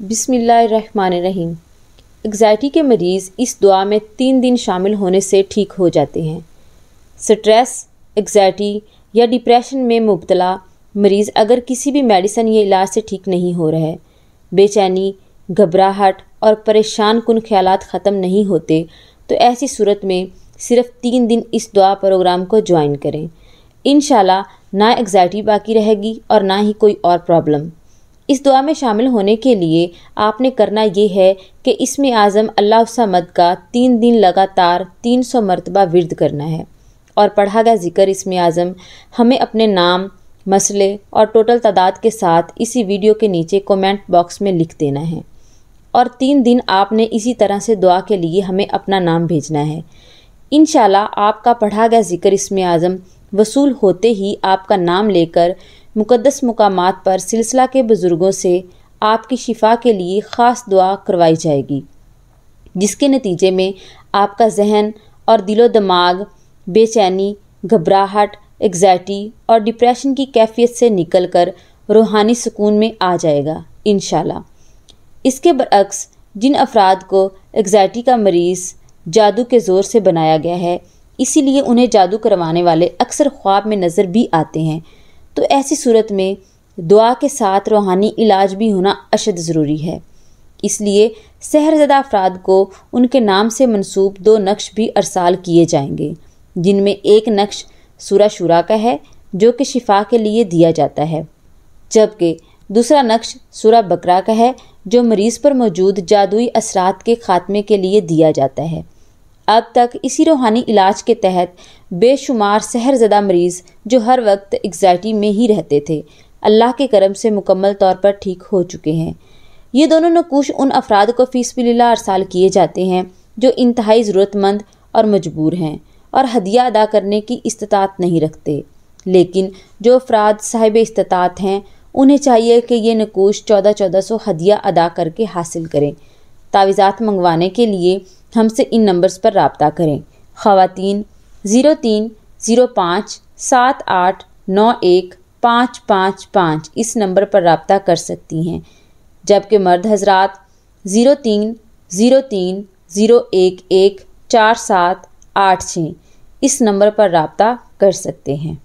बिसमीम एग्ज़ाइटी के मरीज़ इस दुआ में तीन दिन शामिल होने से ठीक हो जाते हैं स्ट्रेस एग्ज़ाइटी या डिप्रेशन में मुबतला मरीज़ अगर किसी भी मेडिसन या इलाज से ठीक नहीं हो रहे बेचैनी घबराहट और परेशान कन ख्याल ख़त्म नहीं होते तो ऐसी सूरत में सिर्फ तीन दिन इस दुआ प्रोग्राम को ज्वाइन करें इन ना एग्ज़ाइटी बाकी रहेगी और ना ही कोई और प्रॉब्लम इस दुआ में शामिल होने के लिए आपने करना ये है कि इसमें आज़म अल्लाह समद का तीन दिन लगातार तीन सौ मरतबा विरद करना है और पढ़ा गया जिक्र इसमें आज़म हमें अपने नाम मसले और टोटल तादाद के साथ इसी वीडियो के नीचे कमेंट बॉक्स में लिख देना है और तीन दिन आपने इसी तरह से दुआ के लिए हमें अपना नाम भेजना है इन आपका पढ़ा गया जिक्र इसमें आज़म वसूल होते ही आपका नाम लेकर मुकदस मकाम पर सिलसिला के बुज़ुर्गों से आपकी शिफा के लिए ख़ास दुआ करवाई जाएगी जिसके नतीजे में आपका जहन और दिलो दिमाग बेचैनी घबराहट एग्ज़ाइटी और डिप्रेशन की कैफियत से निकल कर रूहानी सुकून में आ जाएगा इन इसके बरक्स जिन अफराद को एग्जाइटी का मरीज़ जादू के ज़ोर से बनाया गया है इसीलिए उन्हें जादू करवाने वाले अक्सर ख्वाब में नज़र भी आते हैं तो ऐसी सूरत में दुआ के साथ रूहानी इलाज भी होना अशद ज़रूरी है इसलिए सहरजदा अफराद को उनके नाम से मंसूब दो नक्श भी अरसाल किए जाएंगे जिनमें एक नक्श सूरा शुरा का है जो कि शिफा के लिए दिया जाता है जबकि दूसरा नक्श सूरा बकरा का है जो मरीज़ पर मौजूद जादुई असरात के खात्मे के लिए दिया जाता है अब तक इसी रूहानी इलाज के तहत बेशुमार सहरजदा मरीज़ जो हर वक्त एग्जाइटी में ही रहते थे अल्लाह के करम से मुकम्मल तौर पर ठीक हो चुके हैं ये दोनों नकूश उन अफराद को फीस हर अरसाल किए जाते हैं जो इंतहाई ज़रूरतमंद और मजबूर हैं और हदिया अदा करने की इस्तात नहीं रखते लेकिन जो अफराद साहिब इस्तात हैं उन्हें चाहिए कि ये नकूश चौदह चौदह सौ हदिया अदा करके हासिल करें तावीज़ात मंगवाने के लिए हमसे इन नंबर्स पर रबता करें ख़वातीन ज़ीरो तीन ज़ीरो पाँच सात आठ नौ एक पाँच पाँच पाँच इस नंबर पर रबता कर सकती हैं जबकि मर्द हजरात ज़ीरो तीन ज़ीरो तीन ज़ीरो एक एक चार सात आठ छः इस नंबर पर रबता कर सकते हैं